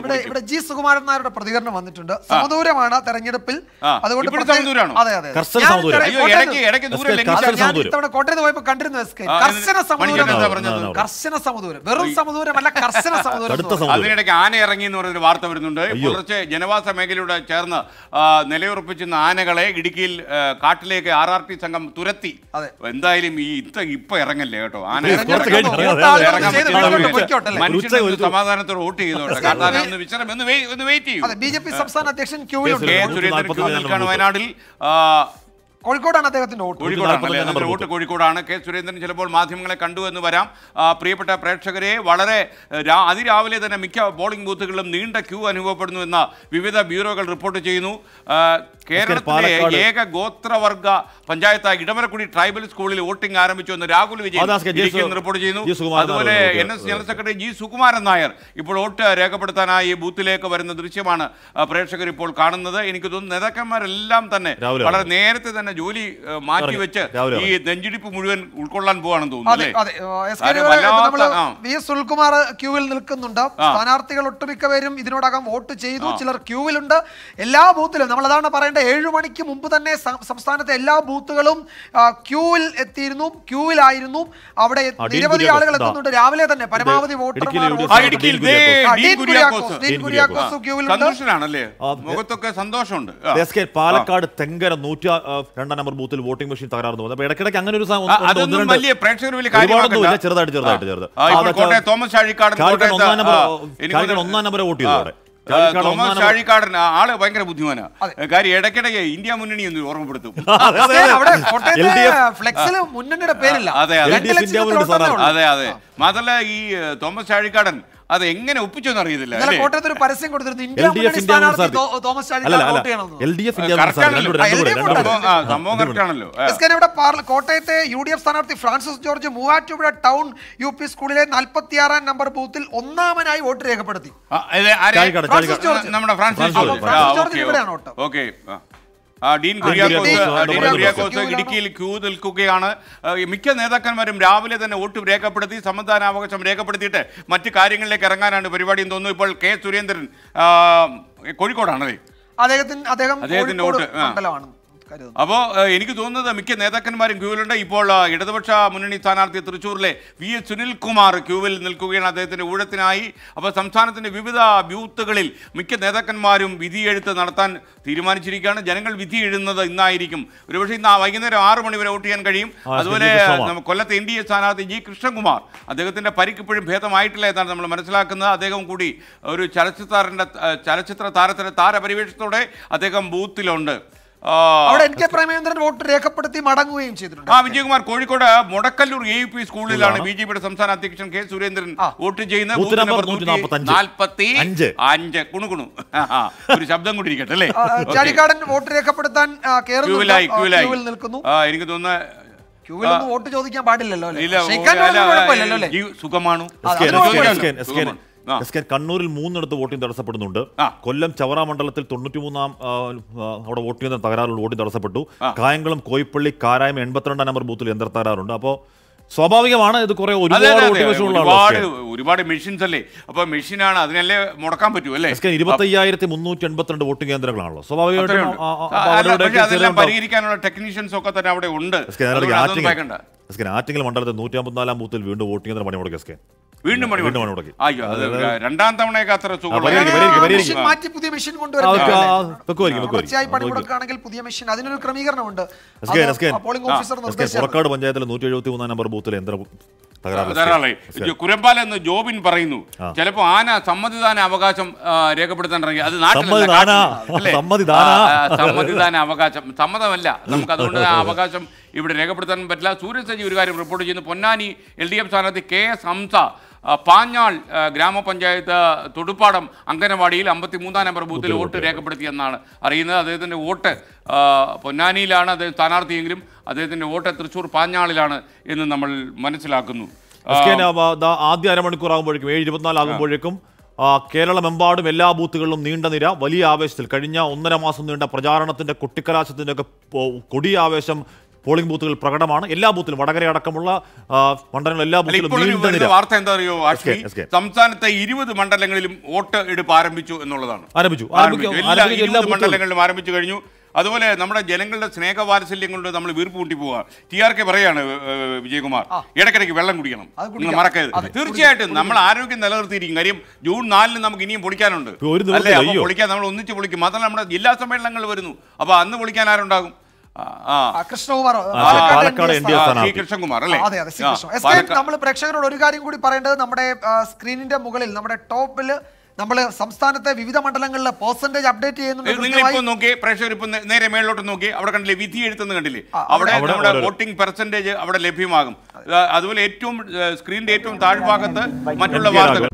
ഇവിടെ ഇവിടെ ജി സുകുമാരൻ നായരുടെ പ്രതികരണം വന്നിട്ടുണ്ട് സമദൂരമാണ് തെരഞ്ഞെടുപ്പിൽ അതുകൊണ്ട് അതെ അതെ ഇത്തവണ കോട്ടയത്ത് പോയപ്പോ കണ്ടിരുന്നു എസ് കെ കർശന സമദൂരം കർശന സമദൂരം വെറും സമദൂരമല്ല കർശന സമദൂരം അതിനിടയ്ക്ക് ആന ഇറങ്ങി എന്ന് പറയുന്ന വാർത്ത വരുന്നുണ്ട് കുറച്ച് ജനവാസ മേഖലയുടെ ചേർന്ന് നിലയുറപ്പിച്ചിരുന്ന ആനകളെ ഇടുക്കിയിൽ കാട്ടിലേക്ക് ആർ ആർ ടി സംഘം തുരത്തി എന്തായാലും ഈ ഇത്ത ഇപ്പൊ ഇറങ്ങല്ലേ കേട്ടോ ആന മനുഷ്യൻ വോട്ട് ചെയ്തോട്ടെ കാട്ടാന സംസ്ഥാന അധ്യക്ഷൻ ക്യൂവിലുണ്ട് വയനാട്ടിൽ കോഴിക്കോടാണ് അദ്ദേഹത്തിന്റെ വോട്ട് കോഴിക്കോടാണ് കെ സുരേന്ദ്രൻ ചിലപ്പോൾ മാധ്യമങ്ങളെ കണ്ടു എന്ന് വരാം പ്രിയപ്പെട്ട പ്രേക്ഷകരെ വളരെ അതിരാവിലെ തന്നെ മിക്ക ബോളിംഗ് ബൂത്തുകളിലും നീണ്ട ക്യൂ അനുഭവപ്പെടുന്നു എന്ന വിവിധ ബ്യൂറോകൾ റിപ്പോർട്ട് ചെയ്യുന്നു കേരളത്തിലെ ഏക ഗോത്രവർഗ പഞ്ചായത്തായ ഇടമരക്കുടി ട്രൈബൽ സ്കൂളിൽ വോട്ടിംഗ് ആരംഭിച്ചു എന്ന് രാഹുൽ വിജയ് റിപ്പോർട്ട് ചെയ്യുന്നു അതുപോലെ N S general secretary G Sukumaran Nair ഇപ്പോൾ വോട്ട് രേഖപ്പെടുത്താനായി ബൂത്തിലേക്ക് വരുന്ന ദൃശ്യമാണ് പ്രേക്ഷകർ ഇപ്പോൾ കാണുന്നത് എനിക്ക് തോന്നുന്നു നേതാക്കന്മാരെല്ലാം തന്നെ വളരെ നേരത്തെ തന്നെ തന്നെ ജോലി മാറ്റി വെച്ച് ഈ നെഞ്ചിടിപ്പ് മുഴുവൻ ഉൾക്കൊള്ളാൻ പോവാണെന്ന് തോന്നുന്നു സുൽകുമാർ ക്യൂവിൽ നിൽക്കുന്നുണ്ട് സ്ഥാനാർത്ഥികൾ ഒട്ടുമിക്ക പേരും ഇതിനോടകം വോട്ട് ചെയ്തു ചിലർ ക്യൂവിലുണ്ട് എല്ലാ ബൂത്തിലും നമ്മൾ അതാണ് പറയേണ്ടത് ഏഴു മണിക്ക് മുമ്പ് തന്നെ സംസ്ഥാനത്തെ എല്ലാ ബൂത്തുകളും ക്യൂവിൽ എത്തിയിരുന്നു ക്യൂവിലായിരുന്നു അവിടെ നിരവധി ആളുകൾ എത്തുന്നുണ്ട് രാവിലെ തന്നെ പരമാവധി വോട്ടർമാർ പാലക്കാട് തെങ്കര നൂറ്റി രണ്ടാം നമ്പർ ബൂത്തിൽ വോട്ടിംഗ് മെഷീൻ തകരാർന്നു അപ്പോൾ ഇടയ്ക്കിടയ്ക്ക് അങ്ങനെ ഒരു ചെറുതായിട്ട് ചെറുതായിട്ട് തോമസ് ഒന്നാം നമ്പർ വോട്ട് ചെയ്തു തോമസ് ആള് ഭയങ്കര ബുദ്ധിമാനാണ് ഇടയ്ക്കിടയ്ക്ക് ഇന്ത്യ മുന്നണി എന്ന് ഓർമ്മപ്പെടുത്തും അതെ അതെ മാത്രമല്ല ഈ തോമസ് ചാഴിക്കാടൻ അത് എങ്ങനെ ഒപ്പിച്ചു അറിയത്തില്ല കോട്ടയത്ത് ഒരു പരസ്യം കൊടുത്തിരുന്നു കോട്ടയത്തെ യു ഡി എഫ് സ്ഥാനാർത്ഥി Francis George Muvattupuzha town U P സ്കൂളിലെ നാൽപ്പത്തിയാറാം നമ്പർ ബൂത്തിൽ ഒന്നാമനായി വോട്ട് രേഖപ്പെടുത്തി നമ്മുടെ ഫ്രാൻസിസ് ജോർജ് ഇവിടെയാണ് ഓട്ടം ഡീൻ കുര്യാക്കോസ് ഇടുക്കിയിൽ ക്യൂ നിൽക്കുകയാണ് മിക്ക നേതാക്കന്മാരും രാവിലെ തന്നെ വോട്ട് രേഖപ്പെടുത്തി സമ്മതിദാനാവകാശം രേഖപ്പെടുത്തിയിട്ട് മറ്റ് കാര്യങ്ങളിലേക്ക് ഇറങ്ങാനാണ് പരിപാടി എന്ന് തോന്നുന്നു ഇപ്പോൾ കെ സുരേന്ദ്രൻ കോഴിക്കോടാണല്ലേ അദ്ദേഹത്തിന്റെ അദ്ദേഹം മണ്ഡലമാണ് അപ്പോൾ എനിക്ക് തോന്നുന്നത് മിക്ക നേതാക്കന്മാരും ക്യൂവിലുണ്ട് ഇപ്പോൾ ഇടതുപക്ഷ മുന്നണി സ്ഥാനാർത്ഥി തൃശ്ശൂരിലെ വി എസ് സുനിൽകുമാർ ക്യൂവിൽ നിൽക്കുകയാണ് അദ്ദേഹത്തിൻ്റെ ഊഴത്തിനായി അപ്പോൾ സംസ്ഥാനത്തിൻ്റെ വിവിധ ബൂത്തുകളിൽ മിക്ക നേതാക്കന്മാരും വിധിയെഴുത്ത് നടത്താൻ തീരുമാനിച്ചിരിക്കുകയാണ് ജനങ്ങൾ വിധി എഴുതുന്നത് ഇന്നായിരിക്കും ഒരുപക്ഷെ ഇന്ന് വൈകുന്നേരം ആറ് മണി വരെ വോട്ട് ചെയ്യാൻ കഴിയും അതുപോലെ കൊല്ലത്തെ എൻ ഡി എ സ്ഥാനാർത്ഥി ജി കൃഷ്ണകുമാർ അദ്ദേഹത്തിൻ്റെ പരിക്കിപ്പോഴും ഭേദമായിട്ടില്ല എന്നാണ് നമ്മൾ മനസ്സിലാക്കുന്നത് അദ്ദേഹം കൂടി ഒരു ചലച്ചിത്ര ചലച്ചിത്ര താരത്തിൻ്റെ താരപരിവേഷത്തോടെ അദ്ദേഹം ബൂത്തിലുണ്ട് അവിടെ എൻ കെ പ്രേമേന്ദ്രൻ വോട്ട് രേഖപ്പെടുത്തി മടങ്ങുകയും ചെയ്തിട്ടുണ്ട് ആ Vijayakumar Kozhikode Mudakkallur A U P സ്കൂളിലാണ് ബി ജെ പിയുടെ സംസ്ഥാന അധ്യക്ഷൻ കെ സുരേന്ദ്രൻ വോട്ട് ചെയ്യുന്നത് അഞ്ച് കുണുകുണു ഒരു ശബ്ദം കൂടി ഇരിക്കട്ടെ അല്ലേ ചാലിക്കാടൻ വോട്ട് രേഖപ്പെടുത്താൻ നിൽക്കുന്നു എനിക്ക് തോന്നുന്നു വോട്ട് ചോദിക്കാൻ പാടില്ലല്ലോ സുഖമാണ് എസ് കെ കണ്ണൂരിൽ മൂന്നിടത്ത് വോട്ടിംഗ് തടസ്സപ്പെടുന്നുണ്ട് കൊല്ലം ചവറ മണ്ഡലത്തിൽ തൊണ്ണൂറ്റിമൂന്നാം അവിടെ വോട്ട് ചെയ്യുന്ന തകരാറുള്ള വോട്ടിംഗ് തടസ്സപ്പെട്ടു കായംകുളം കോയിപ്പള്ളി കാരായം എൺപത്തിരണ്ടാം നമ്പർ ബൂത്തിൽ യന്ത്ര തകരാറുണ്ട് അപ്പോൾ സ്വാഭാവികമാണ് ഇത് കുറെ ഒരുപാട് ഒരുപാട് മെഷീൻസ് അല്ലേ അപ്പോൾ മെഷീനാണ് അതിനല്ലേ മുടക്കാൻ പറ്റൂ അല്ലേ ഇരുപത്തി മുന്നൂറ്റി എൺപത്തിരണ്ട് വോട്ട് കേന്ദ്രങ്ങളാണല്ലോ സ്വാഭാവികമായിട്ടും പരിഹരിക്കാനുള്ള ടെക്നീഷ്യൻസ് ഒക്കെ തന്നെ അവിടെ ഉണ്ട് ആറ്റിങ്ങൽ മണ്ഡലത്തിൽ നൂറ്റി അമ്പത്തിനാലാം ബൂത്തിൽ വീണ്ടും വോട്ടിംഗ് കേന്ദ്രം പണിമുടക്കി എസ് കെ വീണ്ടും പണി മാറ്റി പുതിയ മെഷീൻ പുതിയ മെഷീൻ അതിനൊരു ക്രമീകരണമുണ്ട് നമ്പർ ജോബിൻ പറയുന്നു ചിലപ്പോ ആന സമ്മതിദാന അവകാശം രേഖപ്പെടുത്താണ്ടെങ്കിൽ അത് സമ്മതിദാന അവകാശം സമ്മതമല്ല നമുക്ക് അതുകൊണ്ട് അവകാശം ഇവിടെ രേഖപ്പെടുത്താൻ പറ്റില്ല സൂര്യസജി ഒരു കാര്യം റിപ്പോർട്ട് ചെയ്യുന്നു പൊന്നാനി എൽ ഡി എഫ് സ്ഥാനാർത്ഥി കെ എസ് ഹംസ പാഞ്ഞാൾ ഗ്രാമപഞ്ചായത്ത് തൊടുപ്പാടം അംഗനവാടിയിൽ അമ്പത്തി മൂന്നാം നമ്പർ ബൂത്തിൽ വോട്ട് രേഖപ്പെടുത്തിയെന്നാണ് അറിയുന്നത് അദ്ദേഹത്തിൻ്റെ വോട്ട് പൊന്നാനിയിലാണ് അദ്ദേഹം സ്ഥാനാർത്ഥിയെങ്കിലും അദ്ദേഹത്തിൻ്റെ വോട്ട് തൃശ്ശൂർ പാഞ്ഞാളിലാണ് എന്ന് നമ്മൾ മനസ്സിലാക്കുന്നു ആദ്യ അരമണിക്കൂർ ആകുമ്പോഴേക്കും ഏഴ് ഇരുപത്തിനാല് ആകുമ്പോഴേക്കും കേരളമെമ്പാടും എല്ലാ ബൂത്തുകളിലും നീണ്ട നിര വലിയ ആവേശത്തിൽ കഴിഞ്ഞ ഒന്നര മാസം നീണ്ട പ്രചാരണത്തിന്റെ കൊട്ടിക്കലാശത്തിൻ്റെയൊക്കെ ഒക്കെ കൊടിയ ആവേശം പോളിംഗ് ബൂത്തുകൾ പ്രകടമാണ് എല്ലാ ബൂത്തിലും വടകര അടക്കമുള്ള മണ്ഡലങ്ങൾ എല്ലാ ബൂത്തിലും വാർത്ത എന്താ അറിയോ സംസ്ഥാനത്തെ ഇരുപത് മണ്ഡലങ്ങളിലും വോട്ട് എടുപ്പ് ആരംഭിച്ചു എന്നുള്ളതാണ് ആരംഭിച്ചു എല്ലാ മണ്ഡലങ്ങളിലും ആരംഭിച്ചു കഴിഞ്ഞു അതുപോലെ നമ്മുടെ ജനങ്ങളുടെ സ്നേഹവാത്സല്യം കൊണ്ട് നമ്മൾ വീർപ്പ് കൂട്ടി പോവുക ടി ആർ കെ പറയാണ് വിജയകുമാർ ഇടയ്ക്കിടയ്ക്ക് വെള്ളം കുടിക്കണം നിങ്ങൾ മറക്കരുത് തീർച്ചയായിട്ടും നമ്മൾ ആരോഗ്യം നിലനിർത്തിയിരിക്കും കാര്യം ജൂൺ നാലിന് നമുക്ക് ഇനിയും പൊളിക്കാനുണ്ട് അല്ലേ പൊളിക്കാൻ നമ്മൾ ഒന്നിച്ച് പൊളിക്കും മാത്രമല്ല നമ്മുടെ ജില്ലാ സമ്മേളനങ്ങൾ വരുന്നു അപ്പൊ അന്ന് പൊളിക്കാൻ ആരുണ്ടാകും കൃഷ്ണകുമാർ അതെ അതെ നമ്മൾ പ്രേക്ഷകരോട് ഒരു കാര്യം കൂടി പറയേണ്ടത് നമ്മുടെ സ്ക്രീനിന്റെ മുകളിൽ നമ്മുടെ ടോപ്പിൽ നമ്മള് സംസ്ഥാനത്തെ വിവിധ മണ്ഡലങ്ങളിലെ പെർസെന്റേജ് അപ്ഡേറ്റ് ചെയ്യുന്നുണ്ട് നിങ്ങൾ ഇപ്പൊ നോക്കി പ്രേക്ഷകർ ഇപ്പൊ നേരെ മേളിലോട്ട് നോക്കി അവിടെ കണ്ടില്ലേ വിധി എഴുത്തുന്ന കണ്ടില്ലേ അവിടെ നമ്മുടെ വോട്ടിംഗ് പെർസെന്റേജ് അവിടെ ലഭ്യമാകും അതുപോലെ ഏറ്റവും സ്ക്രീനിന്റെ ഏറ്റവും താഴ്ഭാഗത്ത് മറ്റുള്ള വാർത്തകൾ